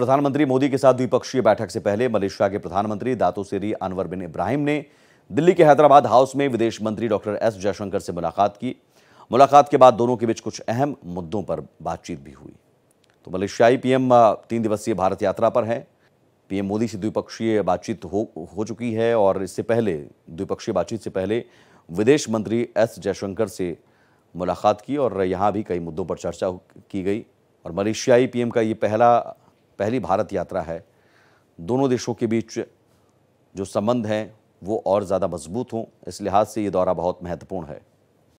प्रधानमंत्री मोदी के साथ द्विपक्षीय बैठक से पहले मलेशिया के प्रधानमंत्री दातो अनवर बिन इब्राहिम ने दिल्ली के हैदराबाद हाउस में विदेश मंत्री डॉक्टर एस जयशंकर से मुलाकात की मुलाकात के बाद दोनों के बीच कुछ अहम मुद्दों पर बातचीत भी हुई तो मलेशियाई पीएम तीन दिवसीय भारत यात्रा पर हैं पीएम मोदी से द्विपक्षीय बातचीत हो हो चुकी है और इससे पहले द्विपक्षीय बातचीत से पहले विदेश मंत्री एस जयशंकर से मुलाकात की और यहाँ भी कई मुद्दों पर चर्चा की गई और मलेशियाई पीएम का ये पहला पहली भारत यात्रा है दोनों देशों के बीच जो संबंध हैं वो और ज़्यादा मजबूत हों इस लिहाज से ये दौरा बहुत महत्वपूर्ण है